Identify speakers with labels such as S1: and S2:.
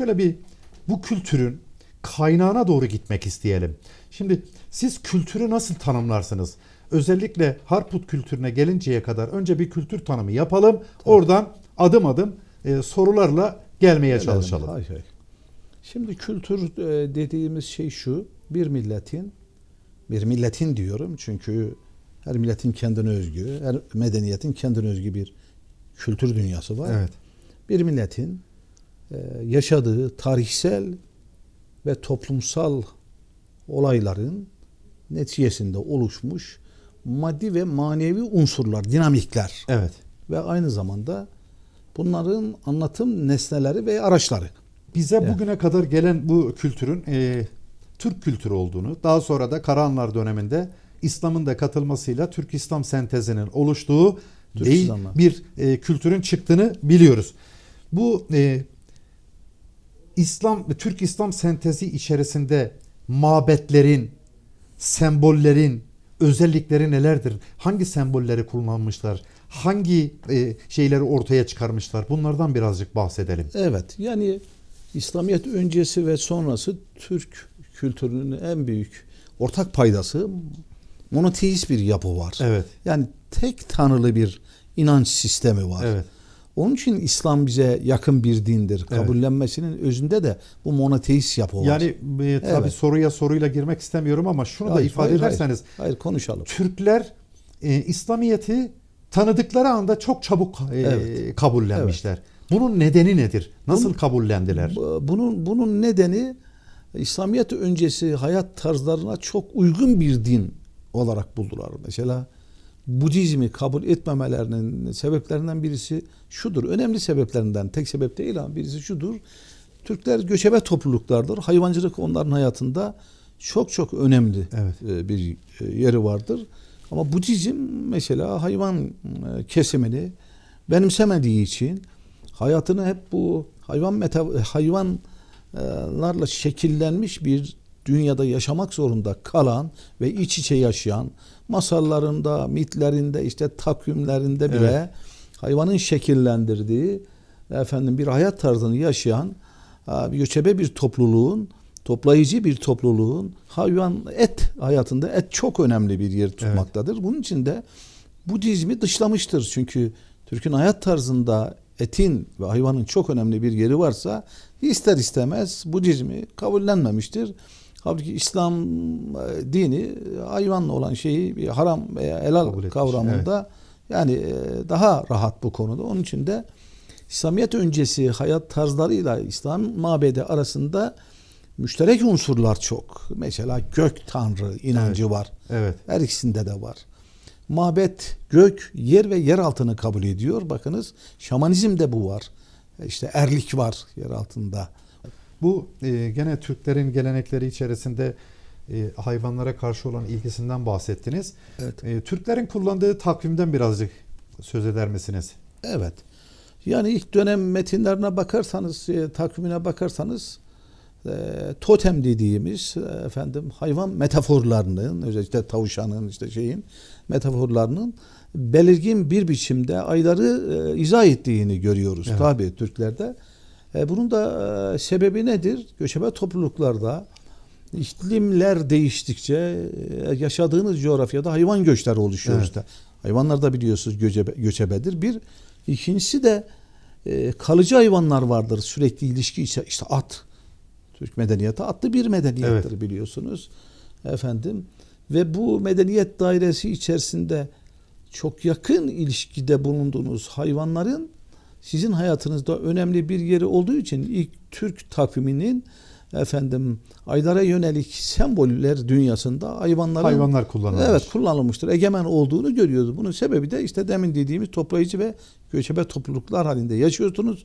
S1: Şöyle bir bu kültürün kaynağına doğru gitmek isteyelim. Şimdi siz kültürü nasıl tanımlarsınız? Özellikle Harput kültürüne gelinceye kadar önce bir kültür tanımı yapalım. Tabii. Oradan adım adım e, sorularla gelmeye Gelelim. çalışalım. Hay hay. Şimdi kültür e,
S2: dediğimiz şey şu. Bir milletin bir milletin diyorum çünkü her milletin kendine özgü, her medeniyetin kendine özgü bir kültür dünyası var. Evet. Bir milletin e, yaşadığı tarihsel ve toplumsal olayların neticesinde oluşmuş maddi ve manevi unsurlar, dinamikler.
S1: Evet. Ve aynı zamanda bunların anlatım nesneleri ve araçları. Bize evet. bugüne kadar gelen bu kültürün e, Türk kültürü olduğunu, daha sonra da Karahanlar döneminde İslam'ın da katılmasıyla Türk İslam sentezinin oluştuğu Türk değil, bir e, kültürün çıktığını biliyoruz. Bu e, İslam ve Türk İslam sentezi içerisinde mabetlerin, sembollerin özellikleri nelerdir? Hangi sembolleri kullanmışlar? Hangi e, şeyleri ortaya çıkarmışlar? Bunlardan birazcık bahsedelim. Evet. Yani İslamiyet öncesi ve sonrası Türk kültürünün en büyük ortak
S2: paydası monoteist bir yapı var. Evet. Yani tek tanrılı bir inanç sistemi var. Evet. Onun için İslam bize yakın bir dindir. Kabullenmesinin özünde de bu
S1: monoteist
S2: yapı var. Yani e, tabii evet.
S1: soruya soruyla girmek istemiyorum ama şunu hayır, da ifade hayır, ederseniz. Hayır, hayır konuşalım. Türkler e, İslamiyet'i tanıdıkları anda çok çabuk e, evet. kabullenmişler. Evet. Bunun nedeni nedir? Nasıl bunun, kabullendiler? Bunun bunun nedeni İslamiyet öncesi hayat tarzlarına çok
S2: uygun bir din olarak buldular. Mesela Budizmi kabul etmemelerinin sebeplerinden birisi şudur. Önemli sebeplerinden tek sebep değil ama birisi şudur. Türkler göçebe topluluklardır. Hayvancılık onların hayatında çok çok önemli evet. E, bir e, yeri vardır. Ama Budizm mesela hayvan e, kesimini benimsemediği için hayatını hep bu hayvan meta hayvanlarla şekillenmiş bir dünyada yaşamak zorunda kalan ve iç içe yaşayan masallarında, mitlerinde, işte takvimlerinde bile evet. hayvanın şekillendirdiği efendim bir hayat tarzını yaşayan e, göçebe bir topluluğun toplayıcı bir topluluğun hayvan et hayatında et çok önemli bir yer tutmaktadır. Evet. Bunun için de Budizmi dışlamıştır. Çünkü Türk'ün hayat tarzında etin ve hayvanın çok önemli bir yeri varsa ister istemez Budizmi kabullenmemiştir. Halbuki İslam e, dini e, hayvanla olan şeyi bir haram veya helal kavramında evet. yani e, daha rahat bu konuda. Onun için de İslamiyet öncesi hayat tarzlarıyla İslam mabedi arasında müşterek unsurlar çok. Mesela gök tanrı inancı evet. var. Evet. Her ikisinde de var. Mabet gök, yer ve yer altını
S1: kabul ediyor. Bakınız şamanizmde bu var. İşte erlik var yer altında. Bu e, gene Türklerin gelenekleri içerisinde e, hayvanlara karşı olan ilgisinden bahsettiniz. Evet. E, Türklerin kullandığı takvimden birazcık söz eder misiniz? Evet. Yani ilk dönem metinlerine bakarsanız, e, takvimine
S2: bakarsanız e, totem dediğimiz e, efendim hayvan metaforlarının özellikle tavşanın işte şeyin metaforlarının belirgin bir biçimde ayları e, izah ettiğini görüyoruz. Evet. Tabii Türklerde e, bunun da e, sebebi nedir? Göçebe topluluklarda iklimler değiştikçe e, yaşadığınız coğrafyada hayvan göçleri oluşuyor evet. işte. Hayvanlar da biliyorsunuz göçebe, göçebedir. Bir ikincisi de e, kalıcı hayvanlar vardır sürekli ilişki ise işte at. Türk medeniyeti atlı bir medeniyettir evet. biliyorsunuz. Efendim ve bu medeniyet dairesi içerisinde çok yakın ilişkide bulunduğunuz hayvanların sizin hayatınızda önemli bir yeri olduğu için ilk Türk takviminin efendim aylara yönelik semboller dünyasında hayvanların hayvanlar kullanılmış. Evet kullanılmıştır. Egemen olduğunu görüyoruz. Bunun sebebi de işte demin dediğimiz toplayıcı ve göçebe topluluklar halinde yaşıyorsunuz.